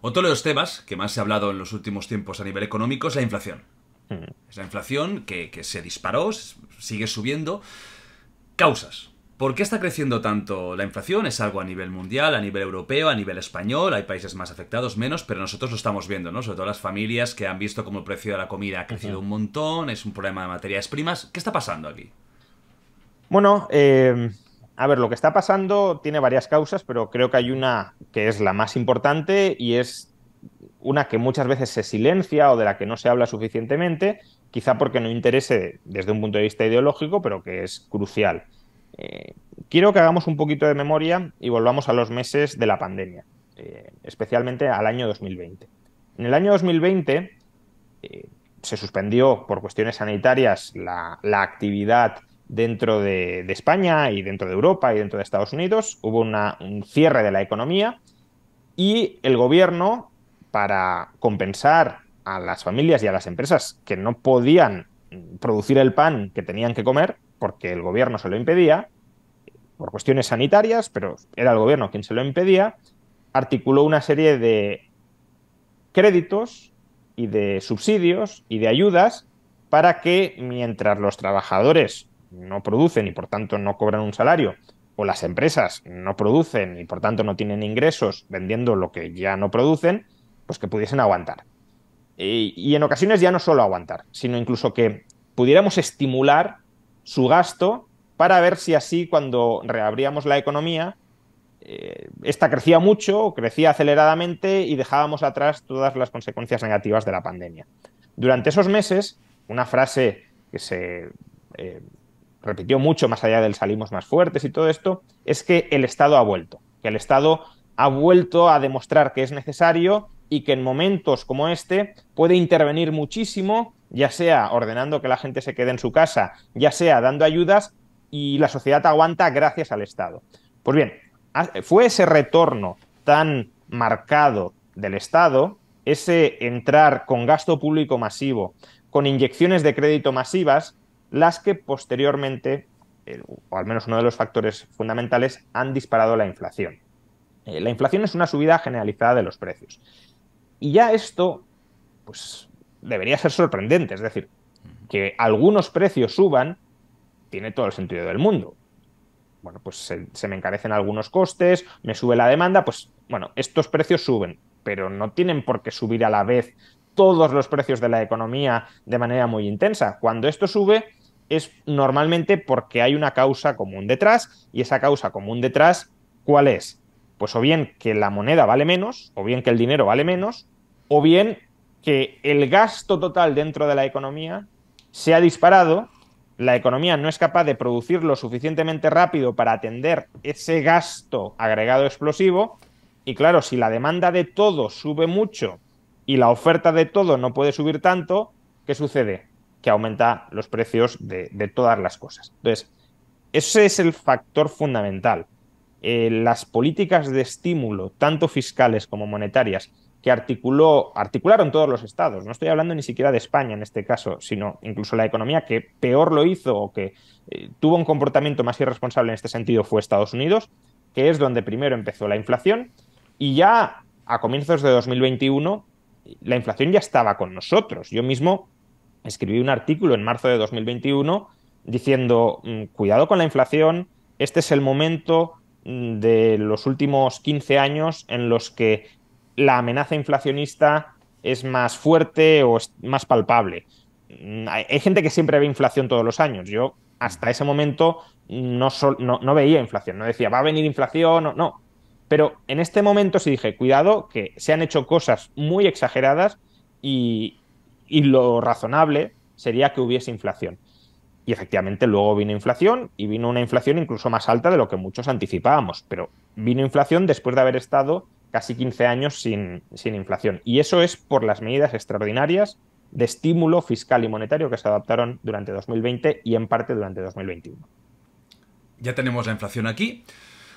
Otro de los temas que más se ha hablado en los últimos tiempos a nivel económico es la inflación. Hmm. Es la inflación que, se disparó, sigue subiendo. Causas. ¿Por qué está creciendo tanto la inflación? Es algo a nivel mundial, a nivel europeo, a nivel español, hay países más afectados, menos, pero nosotros lo estamos viendo, ¿no? Sobre todo las familias que han visto cómo el precio de la comida ha crecido un montón, es un problema de materias primas. ¿Qué está pasando aquí? Bueno, eh, a ver, lo que está pasando tiene varias causas, pero creo que hay una que es la más importante y es una que muchas veces se silencia o de la que no se habla suficientemente, quizá porque no interese desde un punto de vista ideológico, pero que es crucial. Eh, quiero que hagamos un poquito de memoria y volvamos a los meses de la pandemia, eh, especialmente al año 2020. En el año 2020 eh, se suspendió por cuestiones sanitarias la, la actividad dentro de, España y dentro de Europa y dentro de Estados Unidos. Hubo un cierre de la economía y el gobierno, para compensar a las familias y a las empresas que no podían producir el pan que tenían que comer, porque el gobierno se lo impedía, por cuestiones sanitarias, pero era el gobierno quien se lo impedía, articuló una serie de créditos y de subsidios y de ayudas para que mientras los trabajadores no producen y por tanto no cobran un salario, o las empresas no producen y por tanto no tienen ingresos vendiendo lo que ya no producen, pues que pudiesen aguantar. Y, en ocasiones ya no solo aguantar, sino incluso que pudiéramos estimular su gasto para ver si así cuando reabríamos la economía, eh, esta crecía mucho, crecía aceleradamente y dejábamos atrás todas las consecuencias negativas de la pandemia. Durante esos meses, una frase que se eh, repitió mucho más allá del salimos más fuertes y todo esto, es que el Estado ha vuelto, que el Estado ha vuelto a demostrar que es necesario y que en momentos como este puede intervenir muchísimo, ya sea ordenando que la gente se quede en su casa, ya sea dando ayudas y la sociedad aguanta gracias al Estado. Pues bien, fue ese retorno tan marcado del Estado, ese entrar con gasto público masivo, con inyecciones de crédito masivas, las que posteriormente, o al menos uno de los factores fundamentales, han disparado la inflación. Eh, la inflación es una subida generalizada de los precios. Y ya esto, pues, debería ser sorprendente. Es decir, que algunos precios suban tiene todo el sentido del mundo. Bueno, pues se me encarecen algunos costes, me sube la demanda, pues, bueno, estos precios suben, pero no tienen por qué subir a la vez todos los precios de la economía de manera muy intensa. Cuando esto sube es normalmente porque hay una causa común detrás y esa causa común detrás, ¿cuál es? Pues o bien que la moneda vale menos, o bien que el dinero vale menos, o bien que el gasto total dentro de la economía se ha disparado, la economía no es capaz de producir lo suficientemente rápido para atender ese gasto agregado explosivo, y claro, si la demanda de todo sube mucho y la oferta de todo no puede subir tanto, ¿qué sucede? Que aumenta los precios de, todas las cosas. Entonces, ese es el factor fundamental. Eh, las políticas de estímulo, tanto fiscales como monetarias, que articuló, articularon todos los estados, no estoy hablando ni siquiera de España en este caso, sino incluso la economía que peor lo hizo o que eh, tuvo un comportamiento más irresponsable en este sentido fue Estados Unidos, que es donde primero empezó la inflación, y ya a comienzos de 2021 la inflación ya estaba con nosotros. Yo mismo escribí un artículo en marzo de 2021 diciendo, mm, cuidado con la inflación, este es el momento mm, de los últimos 15 años en los que la amenaza inflacionista es más fuerte o es más palpable. Mm, hay, gente que siempre ve inflación todos los años. Yo hasta ese momento no, veía inflación, no decía, va a venir inflación, o no. Pero en este momento sí dije, cuidado, que se han hecho cosas muy exageradas y, lo razonable sería que hubiese inflación. Y efectivamente luego vino inflación y vino una inflación incluso más alta de lo que muchos anticipábamos, pero vino inflación después de haber estado casi 15 años sin, sin inflación. Y eso es por las medidas extraordinarias de estímulo fiscal y monetario que se adaptaron durante 2020 y en parte durante 2021. Ya tenemos la inflación aquí.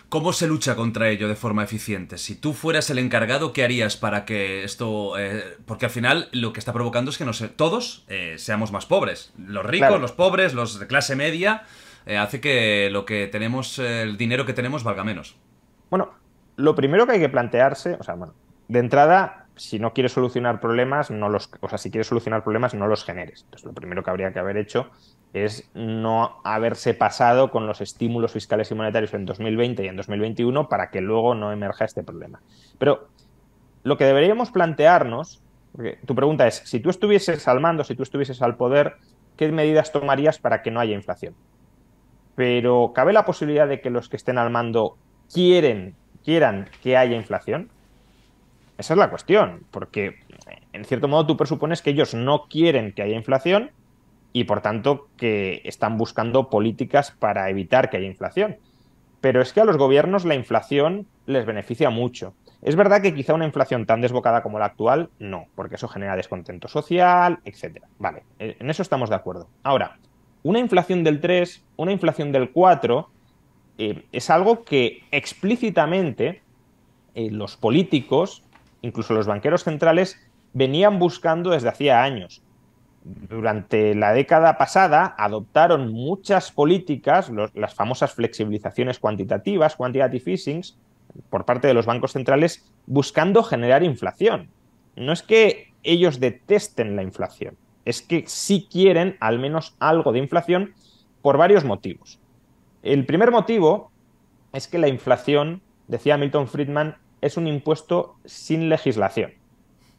¿Cómo se lucha contra ello de forma eficiente? Si tú fueras el encargado, ¿qué harías para que esto... Eh, porque al final lo que está provocando es que todos eh, seamos más pobres. Los ricos, los pobres, los de clase media, eh, hace que lo que tenemos, el dinero que tenemos valga menos. Bueno, lo primero que hay que plantearse, o sea, bueno, de entrada, si no quieres solucionar problemas, no los, o sea, si quieres solucionar problemas, no los generes. Entonces, lo primero que habría que haber hecho es no haberse pasado con los estímulos fiscales y monetarios en 2020 y en 2021 para que luego no emerja este problema. Pero lo que deberíamos plantearnos, porque tu pregunta es, si tú estuvieses al mando, si tú estuvieses al poder, ¿qué medidas tomarías para que no haya inflación? Pero cabe la posibilidad de que los que estén al mando quieren, quieran que haya inflación. Esa es la cuestión, porque en cierto modo tú presupones que ellos no quieren que haya inflación y por tanto que están buscando políticas para evitar que haya inflación. Pero es que a los gobiernos la inflación les beneficia mucho. Es verdad que quizá una inflación tan desbocada como la actual, no, porque eso genera descontento social, etc. Vale, eh, en eso estamos de acuerdo. Ahora, una inflación del 3, una inflación del 4, eh, es algo que explícitamente eh, los políticos, incluso los banqueros centrales, venían buscando desde hacía años durante la década pasada adoptaron muchas políticas, las famosas flexibilizaciones cuantitativas, quantitative easings, por parte de los bancos centrales, buscando generar inflación. No es que ellos detesten la inflación, es que sí quieren al menos algo de inflación por varios motivos. El primer motivo es que la inflación, decía Milton Friedman, es un impuesto sin legislación.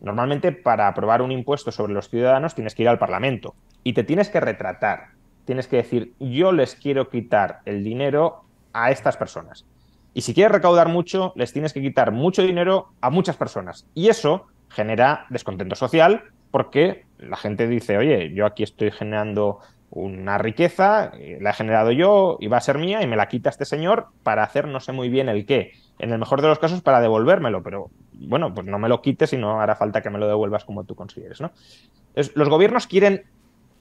Normalmente para aprobar un impuesto sobre los ciudadanos tienes que ir al Parlamento y te tienes que retratar. Tienes que decir, yo les quiero quitar el dinero a estas personas. Y si quieres recaudar mucho, les tienes que quitar mucho dinero a muchas personas. Y eso genera descontento social porque la gente dice, oye, yo aquí estoy generando una riqueza, eh, la he generado yo y va a ser mía y me la quita este señor para hacer no sé muy bien el qué. En el mejor de los casos para devolvérmelo, pero bueno, pues no me lo quites y no hará falta que me lo devuelvas como tú consideres, ¿no? los gobiernos quieren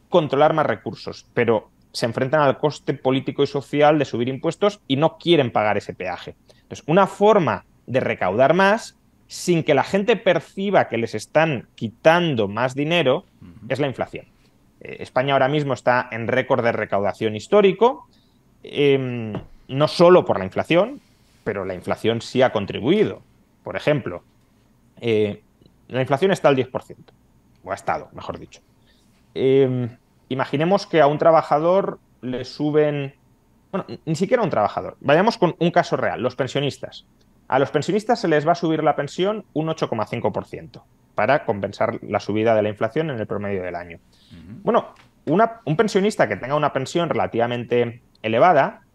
controlar más recursos, pero se enfrentan al coste político y social de subir impuestos y no quieren pagar ese peaje. Entonces, una forma de recaudar más sin que la gente perciba que les están quitando más dinero es la inflación. Eh, España ahora mismo está en récord de recaudación histórico, em, no solo por la inflación, pero la inflación sí ha contribuido. Por ejemplo, eh, la inflación está al 10%, o ha estado, mejor dicho. Em, imaginemos que a un trabajador le suben, bueno, ni siquiera a un trabajador, vayamos con un caso real, los pensionistas. A los pensionistas se les va a subir la pensión un 8,5% para compensar la subida de la inflación en el promedio del año. Bueno, un pensionista que tenga una pensión relativamente elevada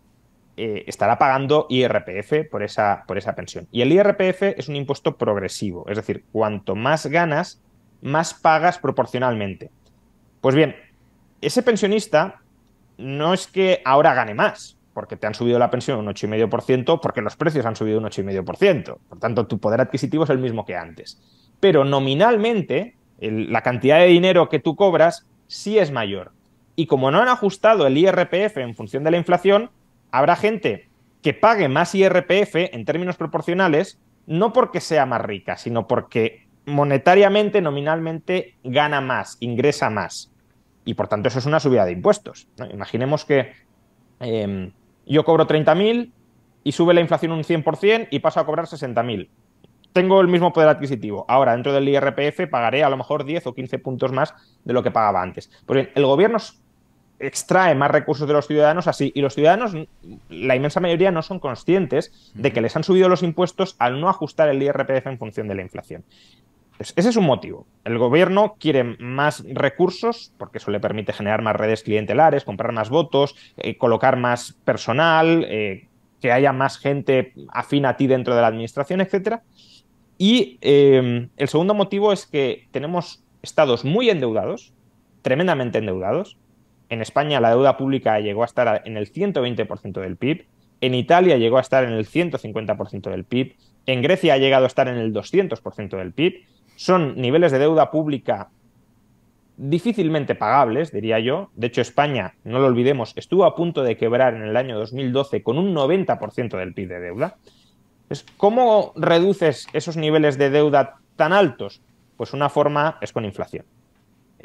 eh, estará pagando IRPF por esa, por esa pensión. Y el IRPF es un impuesto progresivo, es decir, cuanto más ganas, más pagas proporcionalmente. Pues bien, ese pensionista no es que ahora gane más, porque te han subido la pensión un 8,5%, porque los precios han subido un 8,5%. Por tanto, tu poder adquisitivo es el mismo que antes. Pero nominalmente, la cantidad de dinero que tú cobras sí es mayor. Y como no han ajustado el IRPF en función de la inflación, habrá gente que pague más IRPF en términos proporcionales, no porque sea más rica, sino porque monetariamente, nominalmente, gana más, ingresa más. Y por tanto, eso es una subida de impuestos. Imaginemos que em, yo cobro 30.000 y sube la inflación un 100% y paso a cobrar 60.000. Tengo el mismo poder adquisitivo. Ahora, dentro del IRPF, pagaré a lo mejor 10 o 15 puntos más de lo que pagaba antes. Pues bien, el gobierno extrae más recursos de los ciudadanos así. Y los ciudadanos, la inmensa mayoría, no son conscientes de que les han subido los impuestos al no ajustar el IRPF en función de la inflación. ese es un motivo. El gobierno quiere más recursos porque eso le permite generar más redes clientelares, comprar más votos, eh, colocar más personal, eh, que haya más gente afín a ti dentro de la administración, etcétera. Y em, el segundo motivo es que tenemos estados muy endeudados, tremendamente endeudados, en España la deuda pública llegó a estar en el 120% del PIB, en Italia llegó a estar en el 150% del PIB, en Grecia ha llegado a estar en el 200% del PIB. Son niveles de deuda pública difícilmente pagables, diría yo. De hecho, España, no lo olvidemos, estuvo a punto de quebrar en el año 2012 con un 90% del PIB de deuda. Pues, ¿Cómo reduces esos niveles de deuda tan altos? Pues una forma es con inflación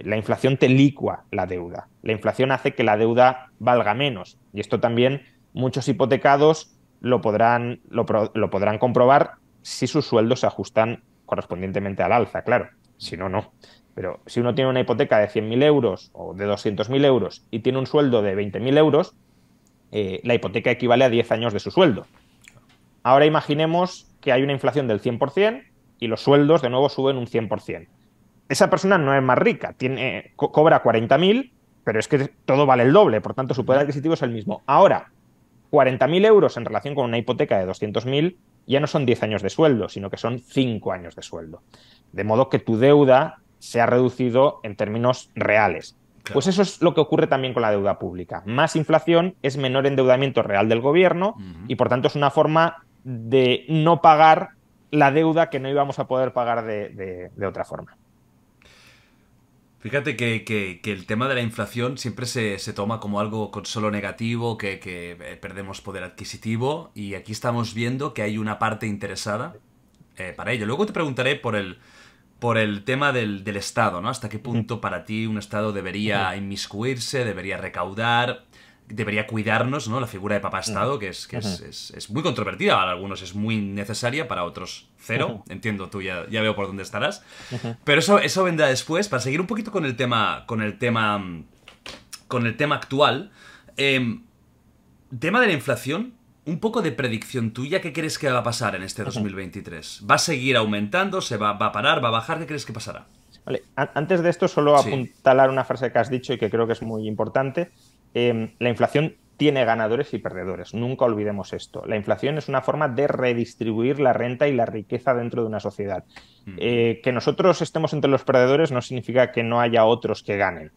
la inflación te licua la deuda. La inflación hace que la deuda valga menos. Y esto también muchos hipotecados lo podrán, lo, podrán comprobar si sus sueldos se ajustan correspondientemente al alza, claro. Si no, no. Pero si uno tiene una hipoteca de 100.000 euros o de 200.000 euros y tiene un sueldo de 20.000 euros, eh, la hipoteca equivale a 10 años de su sueldo. Ahora imaginemos que hay una inflación del 100% y los sueldos de nuevo suben un 100% esa persona no es más rica, tiene, cobra 40.000, pero es que todo vale el doble, por tanto su poder adquisitivo es el mismo. Ahora, 40.000 euros en relación con una hipoteca de 200.000 ya no son 10 años de sueldo, sino que son 5 años de sueldo. De modo que tu deuda se ha reducido en términos reales. Pues eso es lo que ocurre también con la deuda pública. Más inflación es menor endeudamiento real del gobierno y por tanto es una forma de no pagar la deuda que no íbamos a poder pagar de otra forma. Fíjate que, el tema de la inflación siempre se, toma como algo con solo negativo, que, eh, perdemos poder adquisitivo, y aquí estamos viendo que hay una parte interesada eh, para ello. Luego te preguntaré por el, por el tema del, del, Estado, ¿no? ¿Hasta qué punto para ti un Estado debería inmiscuirse, debería recaudar, debería cuidarnos, ¿no? La figura de papá Estado, que, es, que es, muy controvertida para algunos, es muy necesaria, para otros cero. Entiendo, tú ya, veo por dónde estarás. Pero eso, eso vendrá después. Para seguir un poquito con el tema. con el tema. con el tema actual. Em, tema de la inflación. Un poco de predicción tuya, ¿qué crees que va a pasar en este 2023? ¿Va a seguir aumentando? ¿Se va, va a parar? ¿Va a bajar? ¿Qué crees que pasará? Vale. Antes de esto, solo apuntalar una frase que has dicho y que creo que es muy importante. Em, la inflación tiene ganadores y perdedores. Nunca olvidemos esto. La inflación es una forma de redistribuir la renta y la riqueza dentro de una sociedad. Eh, que nosotros estemos entre los perdedores no significa que no haya otros que ganen.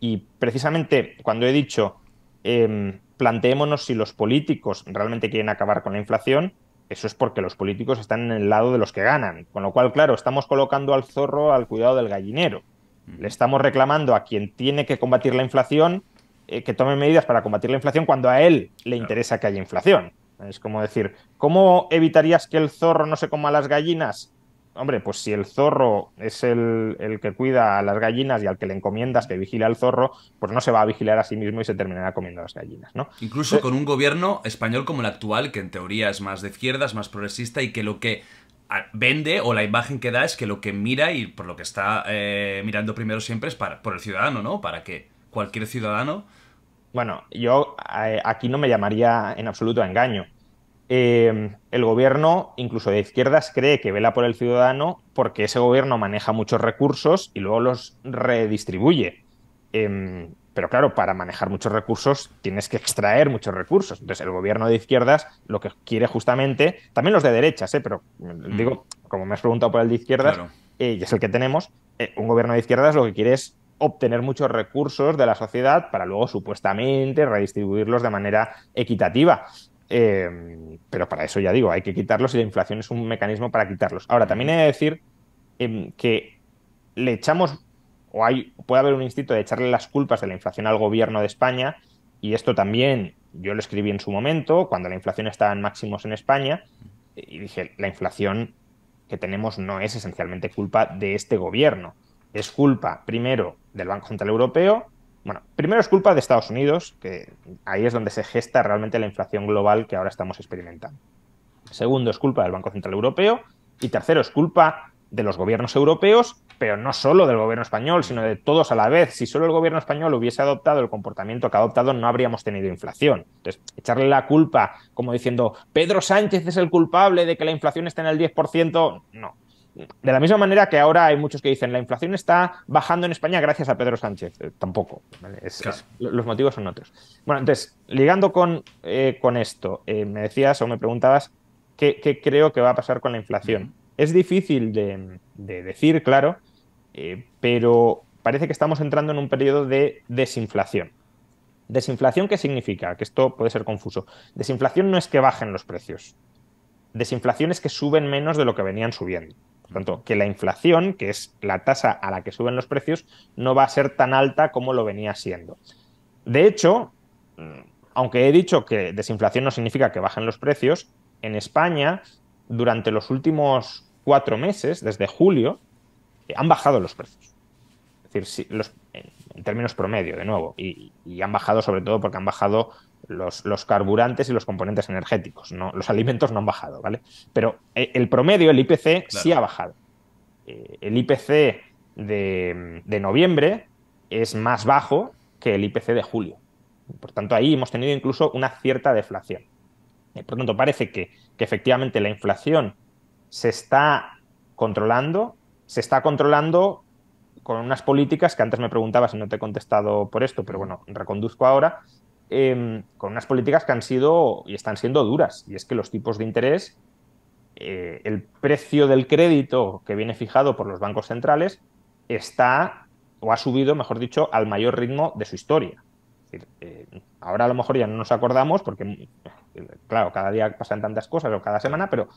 Y precisamente cuando he dicho, em, planteémonos si los políticos realmente quieren acabar con la inflación, eso es porque los políticos están en el lado de los que ganan. Con lo cual, claro, estamos colocando al zorro al cuidado del gallinero. Le estamos reclamando a quien tiene que combatir la inflación eh, que tome medidas para combatir la inflación cuando a él le interesa que haya inflación. Es como decir, ¿cómo evitarías que el zorro no se coma las gallinas? Hombre, pues si el zorro es el, que cuida a las gallinas y al que le encomiendas que vigile al zorro, pues no se va a vigilar a sí mismo y se terminará comiendo las gallinas, ¿no? Incluso eh, con un gobierno español como el actual, que en teoría es más de izquierdas, más progresista y que lo que ah, vende o la imagen que da es que lo que mira y por lo que está eh, mirando primero siempre es para, por el ciudadano, ¿no? Para que cualquier ciudadano bueno, yo aquí no me llamaría en absoluto a engaño. Eh, el gobierno, incluso de izquierdas, cree que vela por el ciudadano porque ese gobierno maneja muchos recursos y luego los redistribuye. Em, pero claro, para manejar muchos recursos tienes que extraer muchos recursos. Entonces, el gobierno de izquierdas lo que quiere justamente, también los de derechas, eh, pero mm. digo, como me has preguntado por el de izquierdas, eh, y es el que tenemos, eh, un gobierno de izquierdas lo que quiere es obtener muchos recursos de la sociedad para luego supuestamente redistribuirlos de manera equitativa. Em, pero para eso ya digo, hay que quitarlos y la inflación es un mecanismo para quitarlos. Ahora, también he de decir em, que le echamos, o hay, puede haber un instinto de echarle las culpas de la inflación al gobierno de España, y esto también yo lo escribí en su momento, cuando la inflación estaba en máximos en España, y dije, la inflación que tenemos no es esencialmente culpa de este gobierno, es culpa, primero, del Banco Central Europeo. Bueno, primero es culpa de Estados Unidos, que ahí es donde se gesta realmente la inflación global que ahora estamos experimentando. Segundo es culpa del Banco Central Europeo. Y tercero es culpa de los gobiernos europeos, pero no solo del gobierno español, sino de todos a la vez. Si solo el gobierno español hubiese adoptado el comportamiento que ha adoptado, no habríamos tenido inflación. Entonces, echarle la culpa como diciendo Pedro Sánchez es el culpable de que la inflación esté en el 10%, no de la misma manera que ahora hay muchos que dicen la inflación está bajando en España gracias a Pedro Sánchez. Eh, tampoco. los motivos son otros. Bueno, entonces, ligando con, eh, esto, eh, me decías o me preguntabas qué, creo que va a pasar con la inflación. Es difícil de, de decir, claro, pero parece que estamos entrando en un periodo de desinflación. ¿Desinflación qué significa? Que esto puede ser confuso. Desinflación no es que bajen los precios. Desinflación es que suben menos de lo que venían subiendo. Por tanto, que la inflación, que es la tasa a la que suben los precios, no va a ser tan alta como lo venía siendo. De hecho, aunque he dicho que desinflación no significa que bajen los precios, en España, durante los últimos cuatro meses, desde julio, eh, han bajado los precios. Es decir, si en, términos promedio, de nuevo, y, han bajado sobre todo porque han bajado los, carburantes y los componentes energéticos. Los alimentos no han bajado, ¿vale? Pero eh, el promedio, el IPC, sí ha bajado. Eh, el IPC de, noviembre es más bajo que el IPC de julio. Por tanto, ahí hemos tenido incluso una cierta deflación. Eh, por tanto, parece que, que efectivamente la inflación se está controlando, se está controlando con unas políticas que antes me preguntabas y no te he contestado por esto, pero bueno, reconduzco ahora, Em, con unas políticas que han sido y están siendo duras. Y es que los tipos de interés, eh, el precio del crédito que viene fijado por los bancos centrales, está o ha subido, mejor dicho, al mayor ritmo de su historia. Eh, ahora a lo mejor ya no nos acordamos porque, eh, claro, cada día pasan tantas cosas o cada semana, pero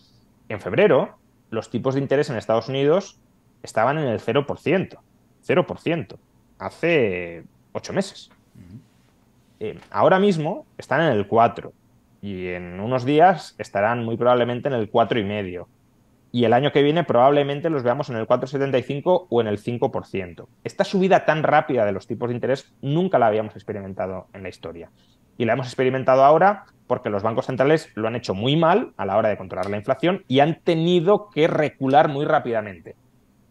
en febrero los tipos de interés en Estados Unidos estaban en el 0%. 0%. Hace ocho meses. Eh, ahora mismo están en el 4 y en unos días estarán muy probablemente en el 4 y medio. Y el año que viene probablemente los veamos en el 4,75 o en el 5%. Esta subida tan rápida de los tipos de interés nunca la habíamos experimentado en la historia. Y la hemos experimentado ahora porque los bancos centrales lo han hecho muy mal a la hora de controlar la inflación y han tenido que recular muy rápidamente.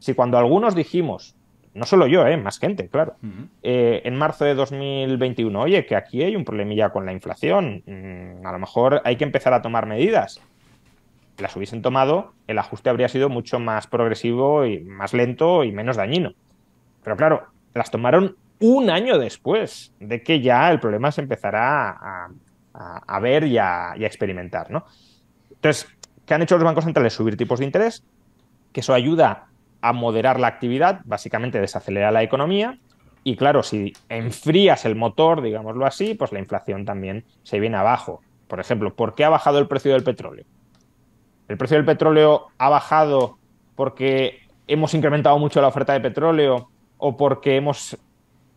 Si cuando algunos dijimos no solo yo, ¿eh? más gente, claro, eh, en marzo de 2021, oye, que aquí hay un problemilla con la inflación, mm, a lo mejor hay que empezar a tomar medidas. Las hubiesen tomado, el ajuste habría sido mucho más progresivo y más lento y menos dañino. Pero claro, las tomaron un año después de que ya el problema se empezara a, ver y a, experimentar, ¿no? Entonces, ¿qué han hecho los bancos centrales? Subir tipos de interés, que eso ayuda a moderar la actividad, básicamente desacelera la economía. Y claro, si enfrías el motor, digámoslo así, pues la inflación también se viene abajo. Por ejemplo, ¿por qué ha bajado el precio del petróleo? ¿El precio del petróleo ha bajado porque hemos incrementado mucho la oferta de petróleo o porque hemos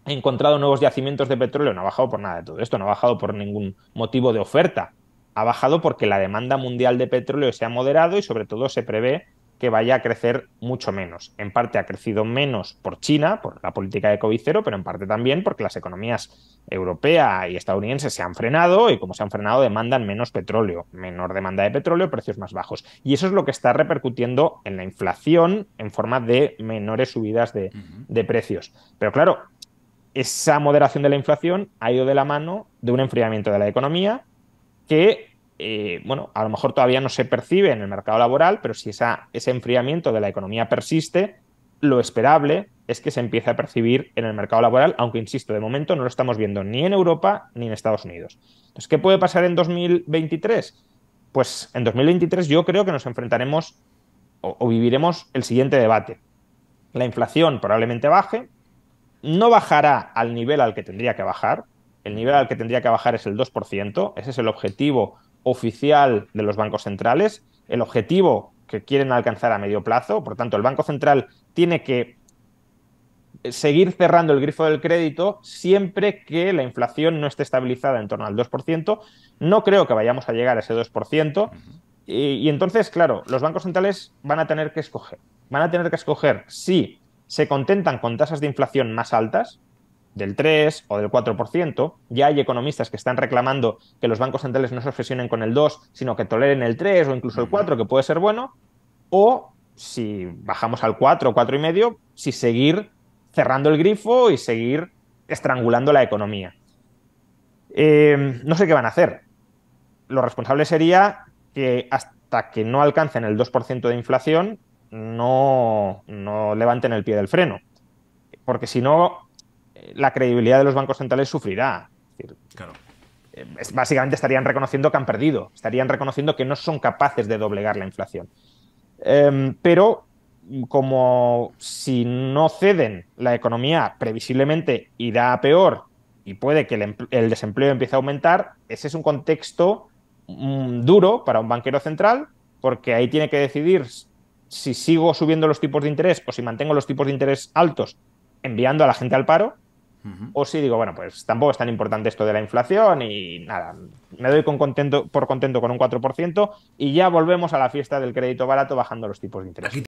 encontrado nuevos yacimientos de petróleo? No ha bajado por nada de todo esto, no ha bajado por ningún motivo de oferta. Ha bajado porque la demanda mundial de petróleo se ha moderado y sobre todo se prevé que vaya a crecer mucho menos. En parte ha crecido menos por China, por la política de COVID pero en parte también porque las economías europea y estadounidense se han frenado y como se han frenado demandan menos petróleo, menor demanda de petróleo, precios más bajos. Y eso es lo que está repercutiendo en la inflación en forma de menores subidas de precios. Pero claro, esa moderación de la inflación ha ido de la mano de un enfriamiento de la economía que eh, bueno, a lo mejor todavía no se percibe en el mercado laboral, pero si ese enfriamiento de la economía persiste, lo esperable es que se empiece a percibir en el mercado laboral, aunque insisto, de momento no lo estamos viendo ni en Europa ni en Estados Unidos. Entonces, ¿qué puede pasar en 2023? Pues en 2023 yo creo que nos enfrentaremos o, o viviremos el siguiente debate. La inflación probablemente baje, no bajará al nivel al que tendría que bajar, el nivel al que tendría que bajar es el 2%, ese es el objetivo oficial de los bancos centrales, el objetivo que quieren alcanzar a medio plazo. Por tanto, el Banco Central tiene que seguir cerrando el grifo del crédito siempre que la inflación no esté estabilizada en torno al 2%. No creo que vayamos a llegar a ese 2%. Y, y entonces, claro, los bancos centrales van a tener que escoger. Van a tener que escoger si se contentan con tasas de inflación más altas, del 3 o del 4%. Ya hay economistas que están reclamando que los bancos centrales no se obsesionen con el 2, sino que toleren el 3 o incluso el 4, que puede ser bueno. O si bajamos al 4, 4 y medio, si seguir cerrando el grifo y seguir estrangulando la economía. Eh, no sé qué van a hacer. Lo responsable sería que hasta que no alcancen el 2% de inflación, no, no levanten el pie del freno. Porque si no, la credibilidad de los bancos centrales sufrirá. Eh, básicamente estarían reconociendo que han perdido, estarían reconociendo que no son capaces de doblegar la inflación. Em, pero como si no ceden, la economía previsiblemente irá a peor y puede que el, desempleo empiece a aumentar, ese es un contexto mm, duro para un banquero central porque ahí tiene que decidir si sigo subiendo los tipos de interés o si mantengo los tipos de interés altos enviando a la gente al paro o si digo, bueno, pues tampoco es tan importante esto de la inflación y nada, me doy con contento, por contento con un 4% y ya volvemos a la fiesta del crédito barato bajando los tipos de interés.